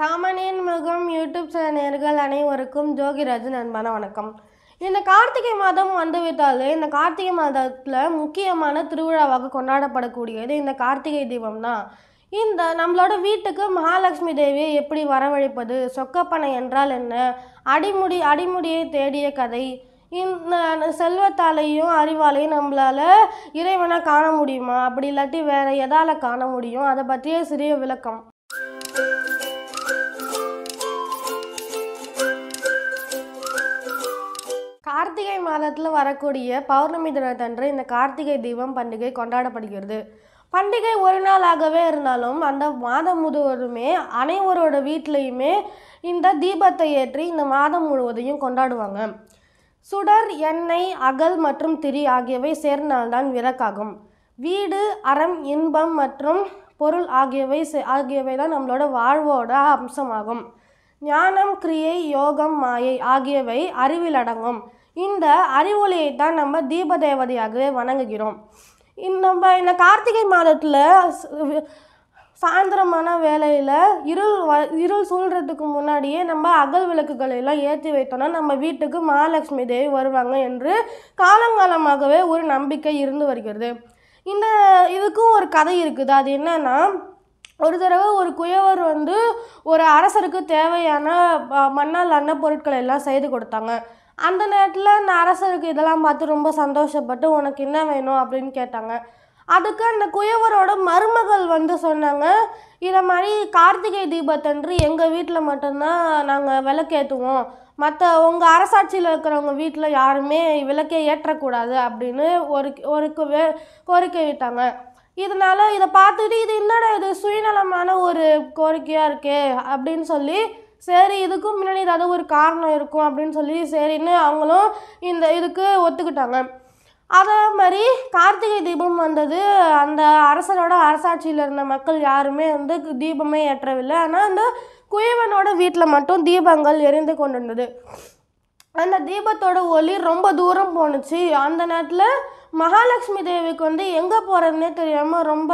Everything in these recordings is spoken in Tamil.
சாமானியன் முகம் யூடியூப் சேனல்கள் அனைவருக்கும் ஜோகிராஜன் நண்பான வணக்கம் இந்த கார்த்திகை மாதம் வந்துவிட்டாலே இந்த கார்த்திகை மாதத்தில் முக்கியமான திருவிழாவாக கொண்டாடப்படக்கூடியது இந்த கார்த்திகை தீபம் தான் இந்த நம்மளோட வீட்டுக்கு மகாலட்சுமி தேவியை எப்படி வரவழைப்பது சொக்கப்பனை என்றால் என்ன அடிமுடி அடிமுடியை தேடிய கதை இந்த செல்வத்தாலையும் அறிவாலையும் நம்மளால் இறைவனை காண முடியுமா அப்படி இல்லாட்டி வேறு எதால் காண முடியும் அதை பற்றிய சிறிய விளக்கம் கார்த்திகை மாதத்தில் வரக்கூடிய பௌர்ணமி தினத்தன்று இந்த கார்த்திகை தீபம் பண்டிகை கொண்டாடப்படுகிறது பண்டிகை ஒரு நாளாகவே இருந்தாலும் அந்த மாதம் முழுவதுமே அனைவரோட வீட்லேயுமே இந்த தீபத்தை ஏற்றி இந்த மாதம் முழுவதையும் கொண்டாடுவாங்க சுடர் எண்ணெய் அகல் மற்றும் திரி ஆகியவை சேர்ந்தால்தான் விறக்காகும் வீடு அறம் இன்பம் மற்றும் பொருள் ஆகியவை ஆகியவை தான் நம்மளோட வாழ்வோட அம்சமாகும் ஞானம் கிரியை யோகம் மாயை ஆகியவை அறிவில் அடங்கும் இந்த அறிவொளியை தான் நம்ம தீப தேவதையாகவே வணங்குகிறோம் நம்ம இந்த கார்த்திகை மாதத்தில் சாயந்தரமான வேலையில் இருள் வ இருள் சூழ்கிறதுக்கு முன்னாடியே நம்ம அகல் விளக்குகளை எல்லாம் ஏற்றி வைத்தோன்னா நம்ம வீட்டுக்கு மகாலட்சுமி தேவி வருவாங்க என்று காலங்காலமாகவே ஒரு நம்பிக்கை இருந்து வருகிறது இந்த இதுக்கும் ஒரு கதை இருக்குது அது என்னென்னா ஒரு தடவை ஒரு குயவர் வந்து ஒரு அரசருக்கு தேவையான மண்ணால் அன்ன பொருட்களை எல்லாம் செய்து கொடுத்தாங்க அந்த நேரத்தில் இந்த அரசருக்கு இதெல்லாம் பார்த்து ரொம்ப சந்தோஷப்பட்டு உனக்கு என்ன வேணும் அப்படின்னு கேட்டாங்க அதுக்கு அந்த குயவரோட மருமகள் வந்து சொன்னாங்க இதை மாதிரி கார்த்திகை தீபத்தன்று எங்கள் வீட்டில் மட்டும்தான் நாங்கள் விளக்கேற்றுவோம் மற்ற உங்கள் அரசாட்சியில் இருக்கிறவங்க வீட்டில் யாருமே விளக்கே ஏற்றக்கூடாது அப்படின்னு ஒரு ஒரு கோரிக்கை விட்டாங்க இதனால் இதை பார்த்துட்டு இது என்னடா இது சுயநலமான ஒரு கோரிக்கையாக இருக்கே அப்படின்னு சொல்லி சரி இதுக்கும் முன்னாடி ஏதாவது ஒரு காரணம் இருக்கும் அப்படின்னு சொல்லி சரின்னு அவங்களும் இந்த இதுக்கு ஒத்துக்கிட்டாங்க அதே மாதிரி கார்த்திகை தீபம் வந்தது அந்த அரசனோட அரசாட்சியில் இருந்த மக்கள் யாருமே வந்து தீபமே ஏற்றவில்லை ஆனால் அந்த குயவனோட வீட்டில் மட்டும் தீபங்கள் எரிந்து கொண்டிருந்தது அந்த தீபத்தோட ஒளி ரொம்ப தூரம் போணுச்சு அந்த நேரத்தில் மகாலட்சுமி தேவிக்கு வந்து எங்கே போகிறதுனே தெரியாமல் ரொம்ப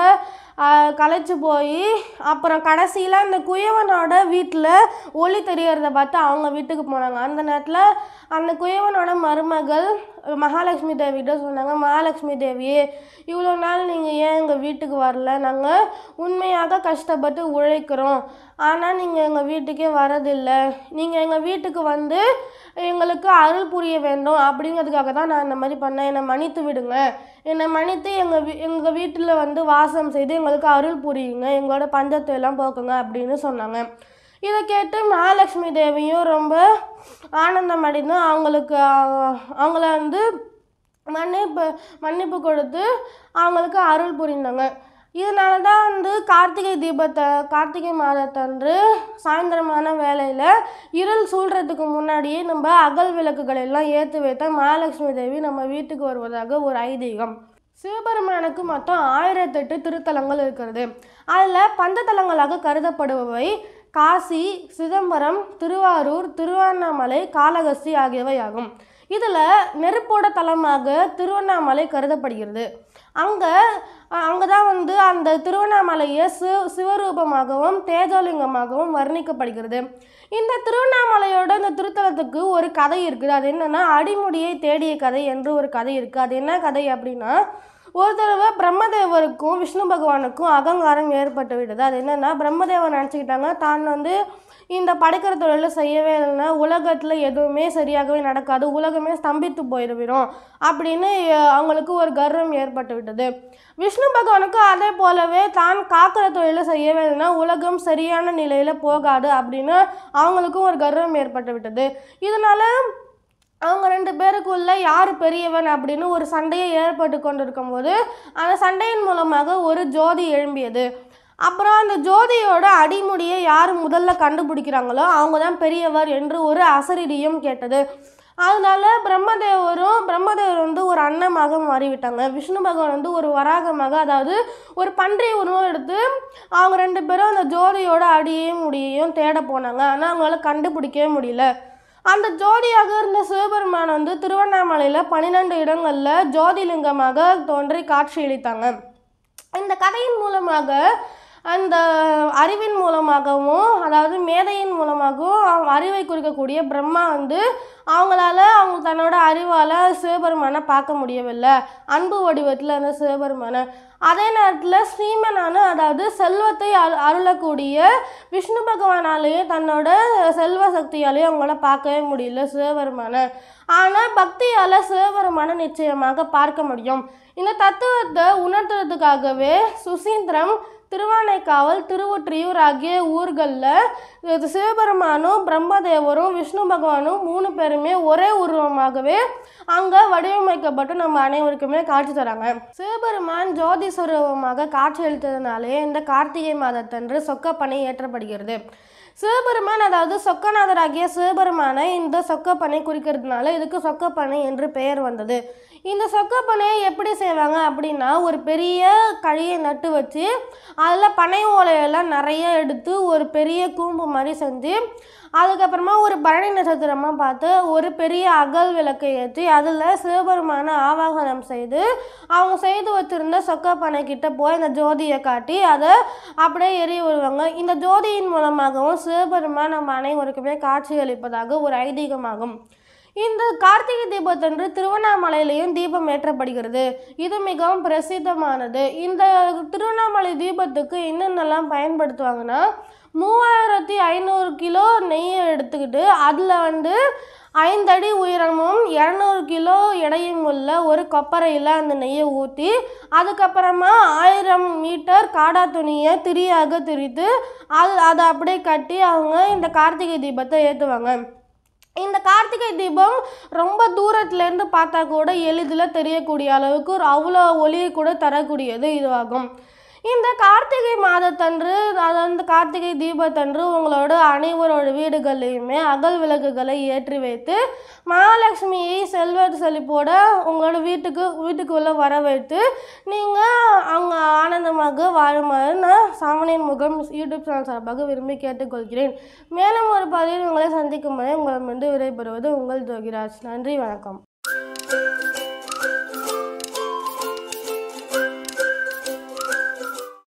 கலைச்சு போய் அப்புறம் கடைசியில் அந்த குயவனோட வீட்டில் ஒளி தெரியறத பார்த்து அவங்க வீட்டுக்கு போனாங்க அந்த நேரத்தில் அந்த குயவனோட மருமகள் மகாலட்சுமி தேவிகிட்ட சொன்னாங்க மகாலட்சுமி தேவி இவ்வளோ நாள் நீங்கள் ஏன் எங்கள் வீட்டுக்கு வரல நாங்கள் உண்மையாக கஷ்டப்பட்டு உழைக்கிறோம் ஆனால் நீங்கள் எங்கள் வீட்டுக்கே வரதில்லை நீங்கள் எங்கள் வீட்டுக்கு வந்து எங்களுக்கு அருள் புரிய வேண்டும் அப்படிங்கிறதுக்காக தான் நான் இந்த மாதிரி பண்ணேன் என்னை மன்னித்து விடுங்க என்னை மன்னித்து எங்கள் வீ எங்கள் வீட்டில் வந்து வாசம் செய்து எங்களுக்கு அருள் புரியுங்க எங்களோட பஞ்சத்தை எல்லாம் போக்குங்க அப்படின்னு சொன்னாங்க இதை கேட்டு மகாலட்சுமி தேவியும் ரொம்ப ஆனந்தம் அடைந்து அவங்களுக்கு அவங்கள வந்து மன்னிப்பு மன்னிப்பு கொடுத்து அவங்களுக்கு அருள் புரிந்தாங்க இதனால தான் வந்து கார்த்திகை தீபத்தை கார்த்திகை மாதத்தன்று சாயந்தரமான வேலையில் இருள் சூழ்கிறதுக்கு முன்னாடியே நம்ம அகல் விளக்குகளை எல்லாம் ஏற்று வைத்த மகாலட்சுமி தேவி நம்ம வீட்டுக்கு வருவதாக ஒரு ஐதீகம் சிவபெருமானுக்கு மொத்தம் ஆயிரத்தெட்டு திருத்தலங்கள் இருக்கிறது அதில் பஞ்ச தலங்களாக கருதப்படுபவை காசி சிதம்பரம் திருவாரூர் திருவண்ணாமலை காளகஸ்தி ஆகியவை ஆகும் இதில் நெருப்போட தலமாக திருவண்ணாமலை கருதப்படுகிறது அங்கே அங்கே தான் வந்து அந்த திருவண்ணாமலையை சிவ சிவரூபமாகவும் தேஜோலிங்கமாகவும் வர்ணிக்கப்படுகிறது இந்த திருவண்ணாமலையோட இந்த திருத்தலத்துக்கு ஒரு கதை இருக்குது அது என்னென்னா அடிமுடியை தேடிய கதை என்று ஒரு கதை இருக்குது அது என்ன கதை அப்படின்னா ஒரு தடவை பிரம்மதேவருக்கும் விஷ்ணு பகவானுக்கும் அகங்காரம் ஏற்பட்டு விட்டது அது என்னென்னா பிரம்மதேவர் நினச்சிக்கிட்டாங்க தான் வந்து இந்த படைக்கிற தொழிலில் செய்யவே இல்லைன்னா உலகத்தில் எதுவுமே சரியாகவே நடக்காது உலகமே ஸ்தம்பித்து போயிடுவிடும் அப்படின்னு அவங்களுக்கு ஒரு கர்வம் ஏற்பட்டு விட்டது விஷ்ணு பகவானுக்கு அதே போலவே தான் காக்கிற தொழிலில் செய்யவே இல்லைன்னா உலகம் சரியான நிலையில் போகாது அப்படின்னு அவங்களுக்கும் ஒரு கர்வம் ஏற்பட்டு விட்டது இதனால் அவங்க ரெண்டு பேருக்குள்ளே யார் பெரியவன் அப்படின்னு ஒரு சண்டையை ஏற்பட்டு கொண்டிருக்கும் போது அந்த சண்டையின் மூலமாக ஒரு ஜோதி எழும்பியது அப்புறம் அந்த ஜோதியோட அடிமுடியை யார் முதல்ல கண்டுபிடிக்கிறாங்களோ அவங்க தான் பெரியவர் என்று ஒரு அசரிடியும் கேட்டது அதனால பிரம்மதேவரும் பிரம்மதேவர் வந்து ஒரு அன்னமாக மாறிவிட்டாங்க விஷ்ணு பகவான் வந்து ஒரு வராகமாக அதாவது ஒரு பன்றிய உருவம் எடுத்து அவங்க ரெண்டு பேரும் அந்த ஜோதியோட அடியையும் முடியையும் தேட போனாங்க ஆனால் அவங்களால கண்டுபிடிக்கவே முடியல அந்த ஜோடியாக இருந்த சிவபெருமான் வந்து திருவண்ணாமலையில் பன்னிரெண்டு இடங்களில் ஜோதிலிங்கமாக தோன்றி காட்சியளித்தாங்க இந்த கதையின் மூலமாக அந்த அறிவின் மூலமாகவும் அதாவது மேதையின் மூலமாகவும் அவங்க அறிவை குறிக்கக்கூடிய பிரம்மா வந்து அவங்களால அவங்க தன்னோட அறிவால் சிவபெருமானை பார்க்க முடியவில்லை அன்பு வடிவத்தில் அந்த சிவபெருமானை அதே நேரத்தில் ஸ்ரீமனான அதாவது செல்வத்தை அரு அருளக்கூடிய விஷ்ணு பகவானாலேயும் தன்னோட செல்வ சக்தியாலேயும் அவங்களால பார்க்கவே முடியல சிவபெருமானை ஆனால் பக்தியால் சிவபெருமான நிச்சயமாக பார்க்க முடியும் இந்த தத்துவத்தை உணர்த்துறதுக்காகவே சுசீந்திரம் திருவானைக்காவல் திருவொற்றியூர் ஆகிய ஊர்களில் சிவபெருமானும் பிரம்மதேவரும் விஷ்ணு பகவானும் மூணு பேருமே ஒரே உருவமாகவே அங்கே வடிவமைக்கப்பட்டு நம்ம அனைவருக்குமே காட்சி தராங்க சிவபெருமான் ஜோதி சுரூபமாக காட்சி அளித்ததுனாலே இந்த கார்த்திகை மாதத்தன்று சொக்கப்பனை ஏற்றப்படுகிறது சிவபெருமான் அதாவது சொக்கநாதராகிய சிவபெருமானை இந்த சொக்கப்பனை குறிக்கிறதுனால இதுக்கு சொக்கப்பனை என்று பெயர் வந்தது இந்த சொக்கப்பனையை எப்படி செய்வாங்க அப்படின்னா ஒரு பெரிய கழியை நட்டு வச்சு அதில் பனை ஓலையெல்லாம் நிறைய எடுத்து ஒரு பெரிய கூம்பு மாதிரி செஞ்சு அதுக்கப்புறமா ஒரு பரணி நட்சத்திரமாக பார்த்து ஒரு பெரிய அகல் விளக்கை ஏற்றி அதில் சிவபெருமான ஆவாகனம் செய்து அவங்க செய்து வச்சுருந்த சொக்க கிட்டே போய் அந்த ஜோதியை காட்டி அதை அப்படியே எரிய விடுவாங்க இந்த ஜோதியின் மூலமாகவும் சிவபெருமான நம்ம அனைவருக்குமே காட்சியளிப்பதாக ஒரு ஐதீகமாகும் இந்த கார்த்திகை தீபத்தன்று திருவண்ணாமலையிலையும் தீபம் ஏற்றப்படுகிறது இது மிகவும் பிரசித்தமானது இந்த திருவண்ணாமலை தீபத்துக்கு என்னென்னலாம் பயன்படுத்துவாங்கன்னா மூவாயிரத்தி ஐநூறு கிலோ நெய்யை எடுத்துக்கிட்டு அதில் வந்து ஐந்தடி உயரமும் இரநூறு கிலோ எடையும் உள்ள ஒரு கொப்பரையில் அந்த நெய்யை ஊற்றி அதுக்கப்புறமா ஆயிரம் மீட்டர் காடா துணியை திரியாக திரித்து அது அதை அப்படியே கட்டி அவங்க இந்த கார்த்திகை தீபத்தை ஏற்றுவாங்க இந்த கார்த்திகை தீபம் ரொம்ப தூரத்துலேருந்து பார்த்தா கூட எளிதில் தெரியக்கூடிய அளவுக்கு ஒரு அவ்வளோ ஒளியை கூட தரக்கூடியது இதுவாகும் இந்த கார்த்திகை மாதத்தன்று அதாவது கார்த்திகை தீபத்தன்று உங்களோட அனைவரோட வீடுகள்லையுமே அகல் விளக்குகளை ஏற்றி வைத்து மகாலட்சுமியை செல்வ செழிப்போட உங்களோட வீட்டுக்கு வீட்டுக்குள்ளே வர வைத்து நீங்கள் அங்கே ஆனந்தமாக வாழுமாறு நான் சாமனின் முகம் யூடியூப் சேனல் சார்பாக விரும்பி கேட்டுக்கொள்கிறேன் மேலும் ஒரு பதிவில் உங்களை சந்திக்கும் வரை உங்களிடமிருந்து விடைபெறுவது உங்கள் ஜோகிராஜ் நன்றி வணக்கம்